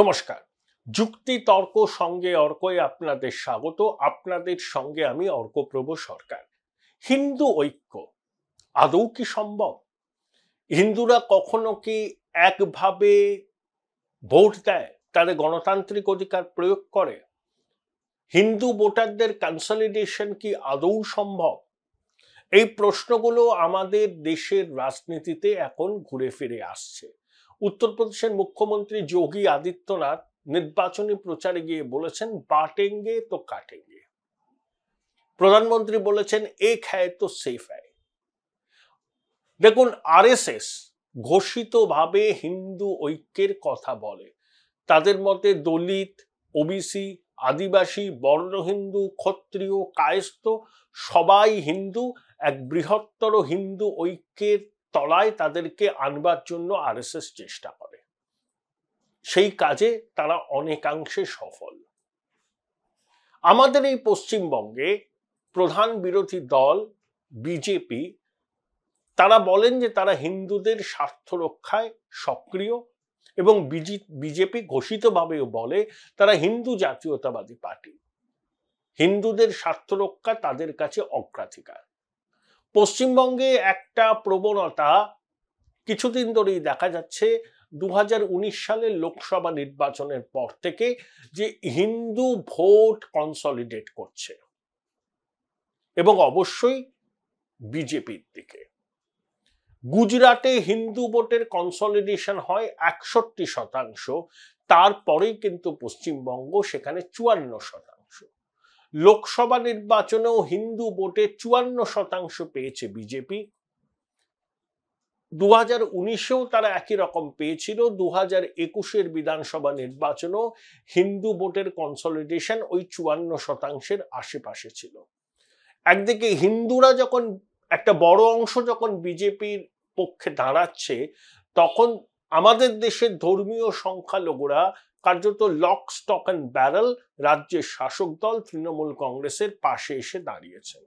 নমস্কার যুক্তি তর্ক সঙ্গে অর্কয়ে আপনাদের স্বাগত আপনাদের সঙ্গে আমি অর্কপ্রভ সরকার হিন্দু ঐক্য আদৌ কি সম্ভব হিন্দুরা কখনো কি একভাবে ভোট দেয় তাদের গণতান্ত্রিক অধিকার প্রয়োগ করে হিন্দু ভোটারদের কনসলিডেশন কি আদৌ সম্ভব এই প্রশ্নগুলো আমাদের দেশের রাজনীতিতে এখন ঘুরে ফিরে আসছে উত্তরপ্রদেশের মুখ্যমন্ত্রী যোগী আদিত্যনাথ নির্বাচনী প্রচারে গিয়ে বলেছেন বাটেঙ্গে তো কাটেঙ্গে প্রধানমন্ত্রী বলেছেন এক হ্যায় তো সেফ হ্যায় দেখুন আরএসএস ঘোষিতভাবে হিন্দু ঐক্যের কথা বলে তাদের মতে দলিত ওবিসি আদিবাসী বর্ণ হিন্দু ক্ষত্রিয় কায়স্থ সবাই হিন্দু এক বৃহত্তর হিন্দু ঐক্যের তলায় তাদেরকে আনবার জন্য আর চেষ্টা করে সেই কাজে তারা অনেকাংশে সফল আমাদের এই পশ্চিমবঙ্গে প্রধান বিরোধী দল বিজেপি তারা বলেন যে তারা হিন্দুদের স্বার্থ রক্ষায় সক্রিয় এবং বিজেপি ঘোষিতভাবেও বলে তারা হিন্দু জাতীয়তাবাদী পার্টি হিন্দুদের স্বার্থ রক্ষা তাদের কাছে অগ্রাধিকার পশ্চিমবঙ্গে একটা প্রবণতা কিছুদিন ধরেই দেখা যাচ্ছে দু সালের লোকসভা নির্বাচনের পর থেকে যে হিন্দু ভোট কনসলিডেট করছে এবং অবশ্যই বিজেপির দিকে গুজরাটে হিন্দু ভোটের কনসলিডেশন হয় একষট্টি শতাংশ তারপরেই কিন্তু পশ্চিমবঙ্গ সেখানে চুয়ান্ন শতাংশ লোকসভা নির্বাচনেও হিন্দু ভোটে চুয়ান্ন শতাংশ পেয়েছে বিজেপি দু হাজার উনিশেও তারা একই রকম পেয়েছিল দু হাজার একুশের বিধানসভা নির্বাচনও হিন্দু ভোটের কনসলিডেশন ওই চুয়ান্ন শতাংশের আশেপাশে ছিল একদিকে হিন্দুরা যখন একটা বড় অংশ যখন বিজেপির পক্ষে দাঁড়াচ্ছে তখন আমাদের দেশের ধর্মীয় সংখ্যালঘুরা কার্যত লক স্টক অ্যান্ড ব্যারেল রাজ্যের শাসক দল তৃণমূল কংগ্রেসের পাশে এসে দাঁড়িয়েছেন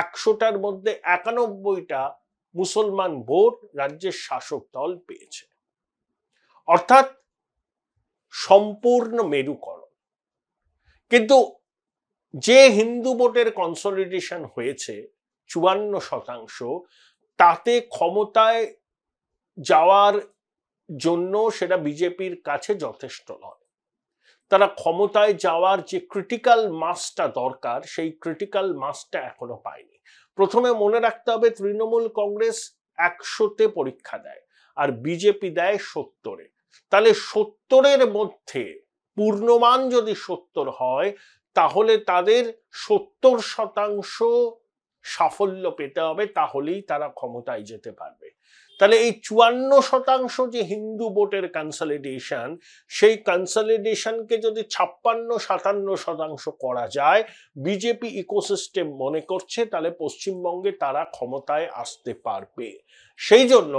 একশোটার মধ্যে একানব্বইটা মুসলমান ভোট রাজ্যের শাসক দল পেয়েছে অর্থাৎ সম্পূর্ণ মেরুকরণ কিন্তু যে হিন্দু ভোটের কনসলিডেশন হয়েছে চুয়ান্ন শতাংশ তাতে ক্ষমতায় যাওয়ার জন্য সেটা বিজেপির কাছে যথেষ্ট নয় তারা ক্ষমতায় যাওয়ার যে ক্রিটিক্যাল মাসটা দরকার সেই ক্রিটিক্যাল মাসটা এখনো পায়নি প্রথমে মনে রাখতে হবে তৃণমূল কংগ্রেস একশোতে পরীক্ষা দেয় আর বিজেপি দেয় সত্তরে তাহলে সত্তরের মধ্যে পূর্ণমান যদি সত্তর হয় তাহলে তাদের সত্তর শতাংশ সাফল্য পেতে হবে তাহলেই তারা ক্ষমতায় যেতে পারবে তাহলে এই চুয়ান্ন শতাংশ যে হিন্দু ভোটের কনসলিডেশন সেই কনসলিডেশনকে যদি ছাপ্পান্ন সাতান্ন শতাংশ করা যায় বিজেপি ইকোসিস্টেম মনে করছে তাহলে পশ্চিমবঙ্গে তারা ক্ষমতায় আসতে পারবে সেই জন্য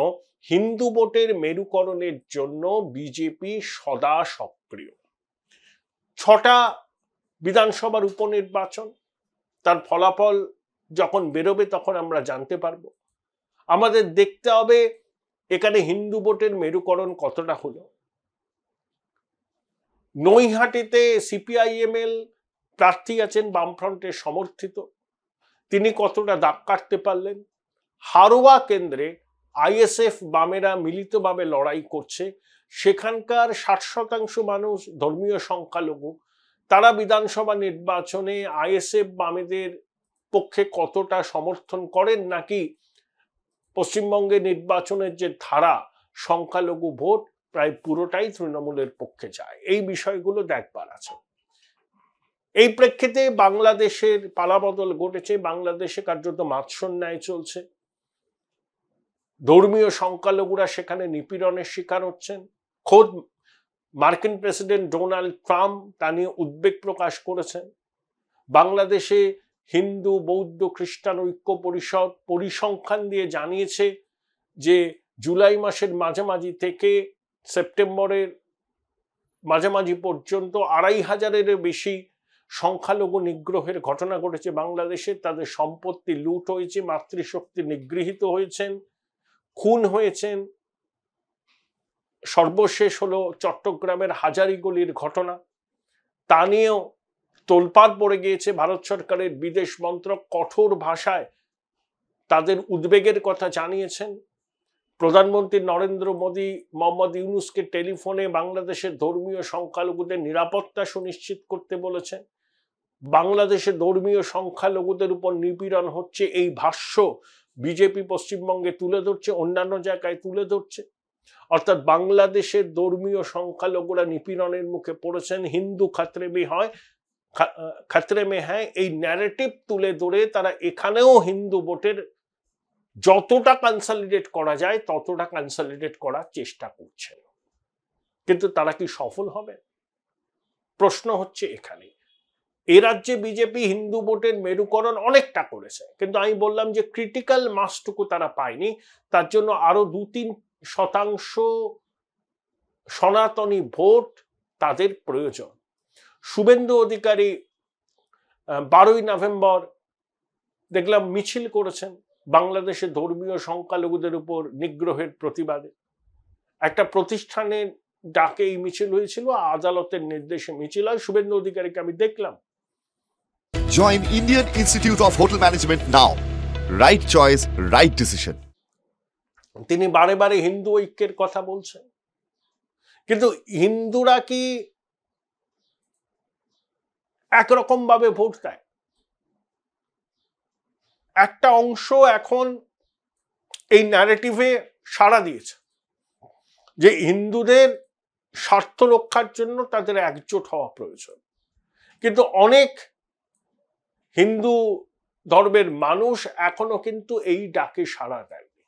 হিন্দু ভোটের মেরুকরণের জন্য বিজেপি সদা সক্রিয় ছটা বিধানসভার উপনির্বাচন তার ফলাফল যখন বেরোবে তখন আমরা জানতে পারবো আমাদের দেখতে হবে এখানে হিন্দু ভোটের মেরুকরণ কতটা হলো নৈহাটিতে সিপিআইএমএল প্রার্থী আছেন বামফ্রন্টে সমর্থিত তিনি কতটা দাগ কাটতে পারলেন হারোয়া কেন্দ্রে আইএসএফ বামেরা মিলিতভাবে লড়াই করছে সেখানকার ষাট শতাংশ মানুষ ধর্মীয় সংখ্যালঘু তারা বিধানসভা নির্বাচনে আইএসএফ বামেদের পক্ষে কতটা সমর্থন করেন নাকি পশ্চিমবঙ্গে নির্বাচনের যে ধারা সংখ্যালঘু ভোট প্রায় পুরোটাই তৃণমূলের পক্ষে যায় এই বিষয়গুলো দেখবার আছে এই প্রেক্ষিতে বাংলাদেশের পালাবদল ঘটেছে বাংলাদেশে কার্যত মাৎসন্যায় চলছে ধর্মীয় সংখ্যালঘুরা সেখানে নিপীড়নের শিকার হচ্ছেন খোদ মার্কিন প্রেসিডেন্ট ডোনাল্ড ট্রাম্প তা নিয়ে উদ্বেগ প্রকাশ করেছেন বাংলাদেশে হিন্দু বৌদ্ধ খ্রিস্টান ঐক্য পরিষদ পরিসংখ্যান দিয়ে জানিয়েছে যে জুলাই মাসের মাঝামাঝি থেকে সেপ্টেম্বরের মাঝামাঝি পর্যন্ত আড়াই হাজারের বেশি সংখ্যালঘু নিগ্রহের ঘটনা ঘটেছে বাংলাদেশে তাদের সম্পত্তি লুট হয়েছে মাতৃশক্তি নিগৃহীত হয়েছেন খুন হয়েছেন সর্বশেষ হলো চট্টগ্রামের হাজারিগুলির ঘটনা তা নিয়েও তোলপাত পড়ে গিয়েছে ভারত সরকারের বিদেশ মন্ত্রক কঠোর ভাষায় তাদের উদ্বেগের কথা জানিয়েছেন প্রধানমন্ত্রী নরেন্দ্র মোদী মোহাম্মদ ইউনুসকে টেলিফোনে বাংলাদেশের ধর্মীয় সংখ্যালঘুদের নিরাপত্তা সুনিশ্চিত করতে বলেছেন বাংলাদেশে ধর্মীয় সংখ্যালঘুদের উপর নিপীড়ন হচ্ছে এই ভাষ্য বিজেপি পশ্চিমবঙ্গে তুলে ধরছে অন্যান্য জায়গায় তুলে ধরছে অর্থাৎ বাংলাদেশের ধর্মীয় সংখ্যালঘুরা নিপীড়নের মুখে পড়েছেন হিন্দু খাত্রেবি হয় খাতরে মে হ্যাঁ এই ন্যারেটিভ তুলে ধরে তারা এখানেও হিন্দু ভোটের যতটা কনসলিডেট করা যায় ততটা কনসলিডেট করার চেষ্টা করছেন কিন্তু তারা কি সফল হবে প্রশ্ন হচ্ছে এখানে এ রাজ্যে বিজেপি হিন্দু ভোটের মেরুকরণ অনেকটা করেছে কিন্তু আমি বললাম যে ক্রিটিক্যাল মাসটুকু তারা পায়নি তার জন্য আরো দু তিন শতাংশ সনাতনী ভোট তাদের প্রয়োজন শুভেন্দু অধিকারী বারোই নভেম্বর দেখলাম মিছিল করেছেন বাংলাদেশে ধর্মীয় সংখ্যালঘুদের উপর নিগ্রহের প্রতিবাদে একটা প্রতিষ্ঠানের ডাকে এই মিছিল হয়েছিল আদালতের নির্দেশে মিছিল হয় শুভেন্দু অধিকারীকে আমি দেখলাম join Indian Institute of Hotel Management now right choice right decision তিনি বারে বারে হিন্দু ঐক্যের কথা বলছেন কিন্তু হিন্দুরা কি ভাবে ভোট দেয় একটা অংশ এখন এই ন্যারেটিভে সাড়া দিয়েছে যে হিন্দুদের স্বার্থ রক্ষার জন্য তাদের একজোট হওয়া প্রয়োজন কিন্তু অনেক হিন্দু ধর্মের মানুষ এখনো কিন্তু এই ডাকে সাড়া দেয়নি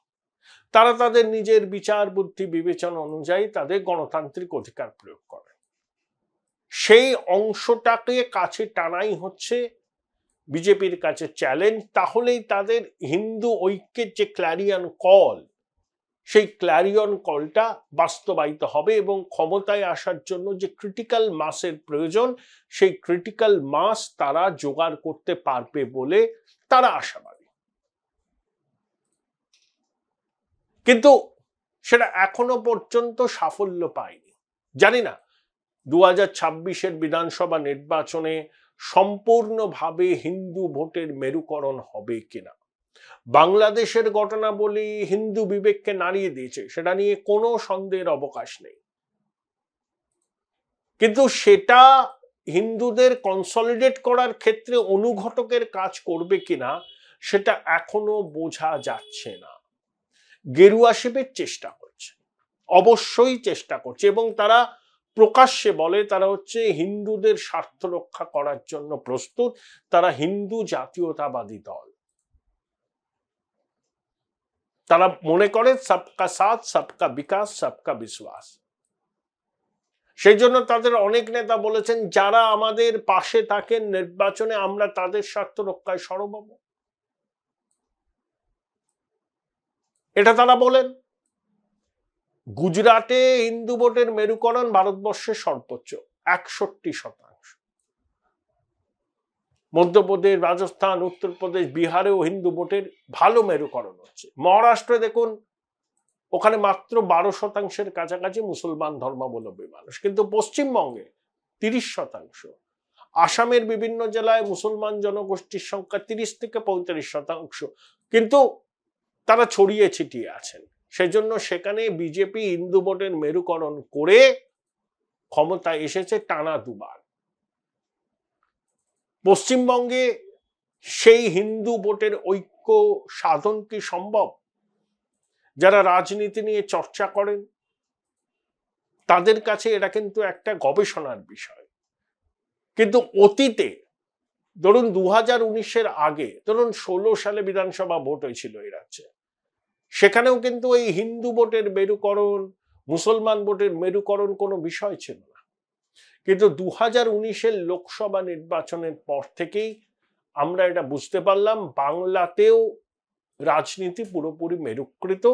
তারা তাদের নিজের বিচার বুদ্ধি বিবেচনা অনুযায়ী তাদের গণতান্ত্রিক অধিকার প্রয়োগ সেই অংশটাকে কাছে টানাই হচ্ছে বিজেপির কাছে চ্যালেঞ্জ তাহলেই তাদের হিন্দু ঐক্যের যে ক্ল্যারিয়ন কল সেই ক্ল্যারিয়ন কলটা বাস্তবায়িত হবে এবং ক্ষমতায় আসার জন্য যে ক্রিটিক্যাল মাসের প্রয়োজন সেই ক্রিটিক্যাল মাস তারা জোগাড় করতে পারবে বলে তারা আশাবাদী কিন্তু সেটা এখনো পর্যন্ত সাফল্য পায়নি জানি না দু হাজার ছাব্বিশের বিধানসভা নির্বাচনে সম্পূর্ণভাবে হিন্দু ভোটের মেরুকরণ হবে কিনা বাংলাদেশের ঘটনাবলী হিন্দু বিবেককে নাড়িয়ে দিয়েছে সেটা নিয়ে কোনো সন্দেহের অবকাশ নেই কিন্তু সেটা হিন্দুদের কনসলিডেট করার ক্ষেত্রে অনুঘটকের কাজ করবে কিনা সেটা এখনো বোঝা যাচ্ছে না গেরুয়া শিবের চেষ্টা করছে অবশ্যই চেষ্টা করছে এবং তারা প্রকাশ্যে বলে তারা হচ্ছে হিন্দুদের স্বার্থ রক্ষা করার জন্য প্রস্তুত তারা হিন্দু জাতীয়তাবাদী দল তারা মনে করে সবকা সাথ সবকা বিকাশ সবকা বিশ্বাস সেই জন্য তাদের অনেক নেতা বলেছেন যারা আমাদের পাশে থাকেন নির্বাচনে আমরা তাদের স্বার্থ রক্ষায় সরব এটা তারা বলেন গুজরাটে হিন্দু ভোটের মেরুকরণ ভারতবর্ষের সর্বোচ্চ একষট্টি শতাংশ মধ্যপ্রদেশ রাজস্থান উত্তরপ্রদেশ বিহারেও হিন্দু ভোটের ভালো মেরুকরণ হচ্ছে মহারাষ্ট্রে দেখুন ওখানে মাত্র বারো শতাংশের কাছাকাছি মুসলমান ধর্মাবলম্বী মানুষ কিন্তু পশ্চিমবঙ্গে তিরিশ শতাংশ আসামের বিভিন্ন জেলায় মুসলমান জনগোষ্ঠীর সংখ্যা তিরিশ থেকে পঁয়ত্রিশ শতাংশ কিন্তু তারা ছড়িয়ে ছিটিয়ে আছেন সেজন্য সেখানে বিজেপি হিন্দু ভোটের মেরুকরণ করে ক্ষমতা এসেছে টানা দুবার পশ্চিমবঙ্গে সেই হিন্দু ভোটের ঐক্য সাধন কি সম্ভব যারা রাজনীতি নিয়ে চর্চা করেন তাদের কাছে এটা কিন্তু একটা গবেষণার বিষয় কিন্তু অতীতে ধরুন দু হাজার উনিশের আগে ধরুন ষোলো সালে বিধানসভা ভোট হয়েছিল এই রাজ্যে সেখানেও কিন্তু এই হিন্দু ভোটের মেরুকরণ মুসলমান ভোটের মেরুকরণ কোনো বিষয় ছিল না কিন্তু দু হাজার উনিশের লোকসভা নির্বাচনের পর থেকেই আমরা এটা বুঝতে পারলাম বাংলাতেও রাজনীতি পুরোপুরি মেরুকৃত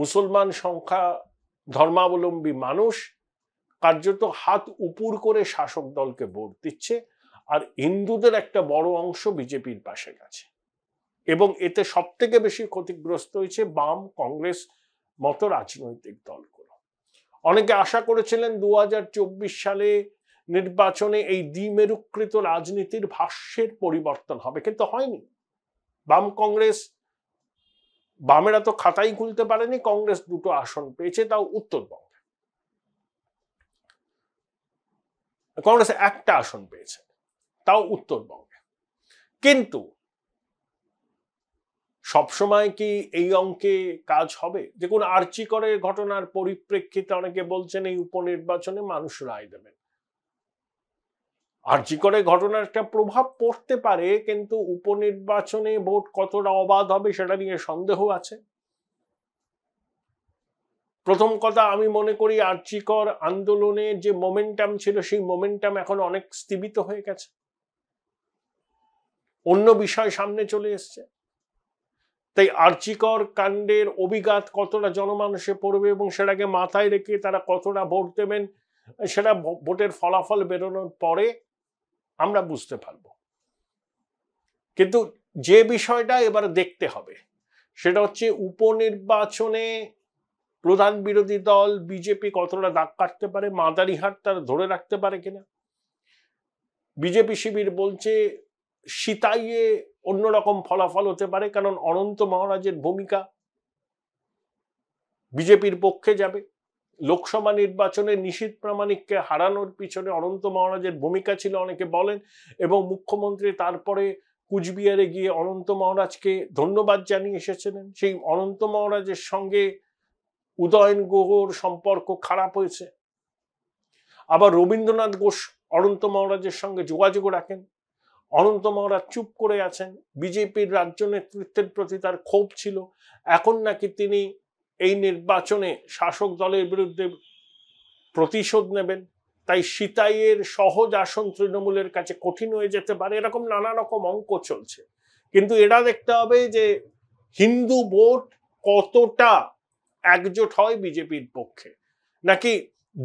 মুসলমান সংখ্যা ধর্মাবলম্বী মানুষ কার্যত হাত উপুর করে শাসক দলকে ভোট দিচ্ছে আর হিন্দুদের একটা বড় অংশ বিজেপির পাশে গেছে এবং এতে সব থেকে বেশি ক্ষতিগ্রস্ত হয়েছে বাম কংগ্রেস মতো রাজনৈতিক দলগুলো অনেকে আশা করেছিলেন দু সালে নির্বাচনে এই দ্বিমেরুকৃত রাজনীতির ভাষ্যের পরিবর্তন হবে কিন্তু হয়নি বাম কংগ্রেস বামেরা তো খাতাই খুলতে পারেনি কংগ্রেস দুটো আসন পেয়েছে তাও উত্তরবঙ্গে কংগ্রেস একটা আসন পেয়েছে তাও উত্তরবঙ্গে কিন্তু সবসময় কি এই অঙ্কে কাজ হবে দেখুন আর্চিকরের ঘটনার পরিপ্রেক্ষিতে অনেকে বলছেন এই উপনির্বাচনে মানুষ রায় দেবেন আর্চিকরে ঘটনার একটা প্রভাব পড়তে পারে কিন্তু উপনির্বাচনে ভোট কতটা অবাধ হবে সেটা নিয়ে সন্দেহ আছে প্রথম কথা আমি মনে করি আর্চিকর আন্দোলনে যে মোমেন্টাম ছিল সেই মোমেন্টাম এখন অনেক স্থীবিত হয়ে গেছে অন্য বিষয় সামনে চলে এসছে তাই আর্চিকর কাণ্ডের অভিঘাত কতটা জনমানুষে পড়বে এবং সেটাকে মাথায় রেখে তারা কতটা ভোট দেবেন সেটা ভোটের ফলাফল বেরোনোর পরে আমরা বুঝতে পারব কিন্তু যে বিষয়টা এবার দেখতে হবে সেটা হচ্ছে উপনির্বাচনে প্রধান বিরোধী দল বিজেপি কতটা দাগ কাটতে পারে মাদারিহাট তারা ধরে রাখতে পারে কিনা বিজেপি শিবির বলছে সীতাইয়ে অন্যরকম ফলাফল হতে পারে কারণ অনন্ত মহারাজের ভূমিকা বিজেপির পক্ষে যাবে লোকসভা নির্বাচনে নিশীত প্রামাণিককে হারানোর পিছনে অনন্ত মহারাজের ভূমিকা ছিল অনেকে বলেন এবং মুখ্যমন্ত্রী তারপরে কুচবিহারে গিয়ে অনন্ত মহারাজকে ধন্যবাদ জানিয়ে এসেছিলেন সেই অনন্ত মহারাজের সঙ্গে উদয়ন গুহর সম্পর্ক খারাপ হয়েছে আবার রবীন্দ্রনাথ ঘোষ অনন্ত মহারাজের সঙ্গে যোগাযোগ রাখেন অনন্ত মহারাজ চুপ করে আছেন বিজেপির রাজ্য নেতৃত্বের প্রতি তার ক্ষোভ ছিল এখন নাকি তিনি এই নির্বাচনে শাসক দলের বিরুদ্ধে প্রতিশোধ নেবেন তাই সীতাইয়ের সহজ আসন তৃণমূলের কাছে কঠিন হয়ে যেতে পারে এরকম নানা রকম অঙ্ক চলছে কিন্তু এটা দেখতে হবে যে হিন্দু ভোট কতটা একজোট হয় বিজেপির পক্ষে নাকি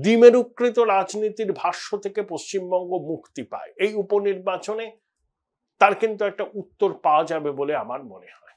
দ্বিমেরুকৃত রাজনীতির ভাষ্য থেকে পশ্চিমবঙ্গ মুক্তি পায় এই উপনির্বাচনে তার কিন্তু একটা উত্তর পাওয়া যাবে বলে আমার মনে হয়